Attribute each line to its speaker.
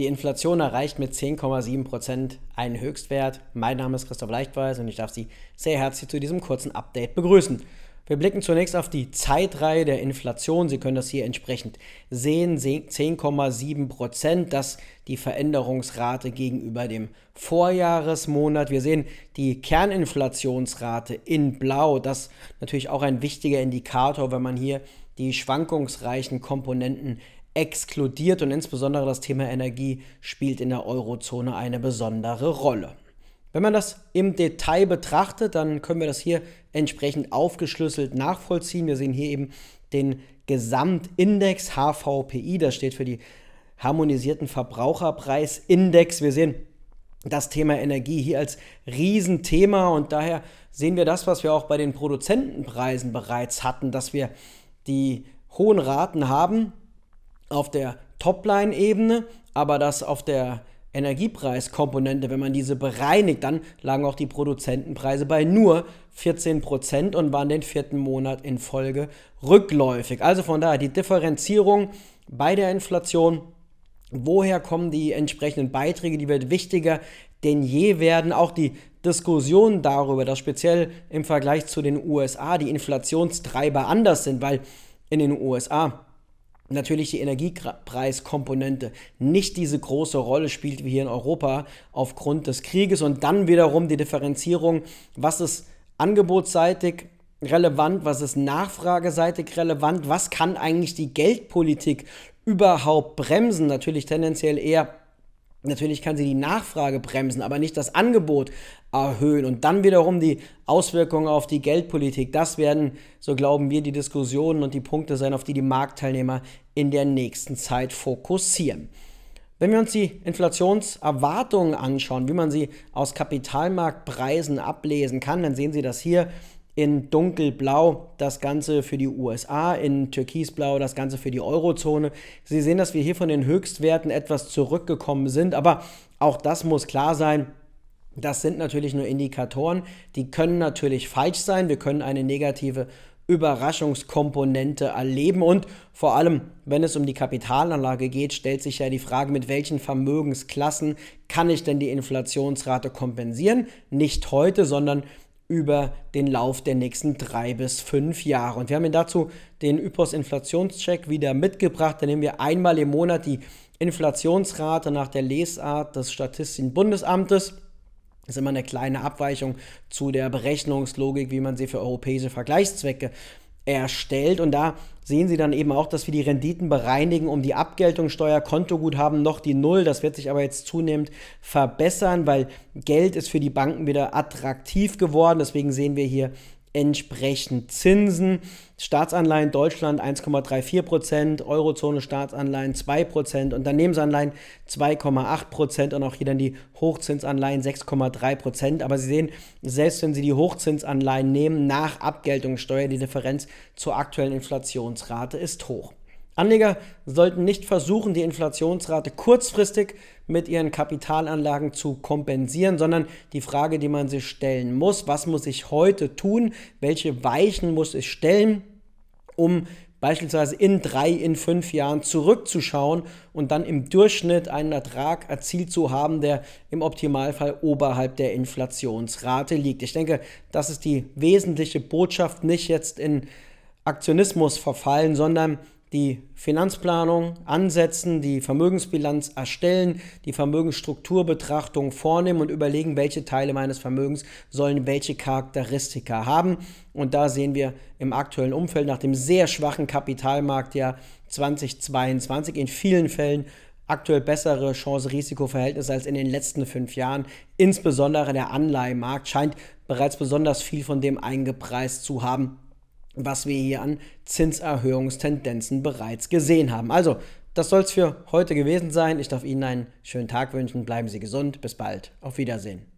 Speaker 1: Die Inflation erreicht mit 10,7% Prozent einen Höchstwert. Mein Name ist Christoph Leichtweiß und ich darf Sie sehr herzlich zu diesem kurzen Update begrüßen. Wir blicken zunächst auf die Zeitreihe der Inflation. Sie können das hier entsprechend sehen. 10,7 Prozent, das die Veränderungsrate gegenüber dem Vorjahresmonat. Wir sehen die Kerninflationsrate in Blau. Das natürlich auch ein wichtiger Indikator, wenn man hier die schwankungsreichen Komponenten exkludiert und insbesondere das Thema Energie spielt in der Eurozone eine besondere Rolle. Wenn man das im Detail betrachtet, dann können wir das hier entsprechend aufgeschlüsselt nachvollziehen. Wir sehen hier eben den Gesamtindex HVPI, das steht für die harmonisierten Verbraucherpreisindex. Wir sehen das Thema Energie hier als Riesenthema und daher sehen wir das, was wir auch bei den Produzentenpreisen bereits hatten, dass wir die hohen Raten haben, auf der Topline-Ebene, aber das auf der Energiepreiskomponente, wenn man diese bereinigt, dann lagen auch die Produzentenpreise bei nur 14% und waren den vierten Monat in Folge rückläufig. Also von daher die Differenzierung bei der Inflation, woher kommen die entsprechenden Beiträge, die wird wichtiger denn je werden. Auch die Diskussionen darüber, dass speziell im Vergleich zu den USA die Inflationstreiber anders sind, weil in den USA natürlich die Energiepreiskomponente nicht diese große Rolle spielt wie hier in Europa aufgrund des Krieges und dann wiederum die Differenzierung, was ist angebotsseitig relevant, was ist nachfrageseitig relevant, was kann eigentlich die Geldpolitik überhaupt bremsen, natürlich tendenziell eher Natürlich kann sie die Nachfrage bremsen, aber nicht das Angebot erhöhen und dann wiederum die Auswirkungen auf die Geldpolitik. Das werden, so glauben wir, die Diskussionen und die Punkte sein, auf die die Marktteilnehmer in der nächsten Zeit fokussieren. Wenn wir uns die Inflationserwartungen anschauen, wie man sie aus Kapitalmarktpreisen ablesen kann, dann sehen Sie das hier in dunkelblau das Ganze für die USA, in türkisblau das Ganze für die Eurozone. Sie sehen, dass wir hier von den Höchstwerten etwas zurückgekommen sind, aber auch das muss klar sein. Das sind natürlich nur Indikatoren, die können natürlich falsch sein. Wir können eine negative Überraschungskomponente erleben. Und vor allem, wenn es um die Kapitalanlage geht, stellt sich ja die Frage, mit welchen Vermögensklassen kann ich denn die Inflationsrate kompensieren? Nicht heute, sondern über den Lauf der nächsten drei bis fünf Jahre. Und wir haben Ihnen dazu den Ypos Inflationscheck wieder mitgebracht. Da nehmen wir einmal im Monat die Inflationsrate nach der Lesart des Statistischen Bundesamtes. Das ist immer eine kleine Abweichung zu der Berechnungslogik, wie man sie für europäische Vergleichszwecke erstellt. Und da sehen Sie dann eben auch, dass wir die Renditen bereinigen um die Abgeltungssteuer, Kontoguthaben noch die Null. Das wird sich aber jetzt zunehmend verbessern, weil Geld ist für die Banken wieder attraktiv geworden. Deswegen sehen wir hier entsprechend Zinsen. Staatsanleihen Deutschland 1,34 Eurozone Staatsanleihen 2 Unternehmensanleihen 2,8 und auch hier dann die Hochzinsanleihen 6,3 Aber Sie sehen, selbst wenn Sie die Hochzinsanleihen nehmen, nach Abgeltungssteuer, die Differenz zur aktuellen Inflationsrate ist hoch. Anleger sollten nicht versuchen, die Inflationsrate kurzfristig mit ihren Kapitalanlagen zu kompensieren, sondern die Frage, die man sich stellen muss, was muss ich heute tun, welche Weichen muss ich stellen, um beispielsweise in drei, in fünf Jahren zurückzuschauen und dann im Durchschnitt einen Ertrag erzielt zu haben, der im Optimalfall oberhalb der Inflationsrate liegt. Ich denke, das ist die wesentliche Botschaft, nicht jetzt in Aktionismus verfallen, sondern die Finanzplanung ansetzen, die Vermögensbilanz erstellen, die Vermögensstrukturbetrachtung vornehmen und überlegen, welche Teile meines Vermögens sollen welche Charakteristika haben. Und da sehen wir im aktuellen Umfeld nach dem sehr schwachen Kapitalmarktjahr 2022 in vielen Fällen aktuell bessere Chance-Risiko-Verhältnis als in den letzten fünf Jahren. Insbesondere der Anleihenmarkt scheint bereits besonders viel von dem eingepreist zu haben, was wir hier an Zinserhöhungstendenzen bereits gesehen haben. Also, das soll es für heute gewesen sein. Ich darf Ihnen einen schönen Tag wünschen. Bleiben Sie gesund. Bis bald. Auf Wiedersehen.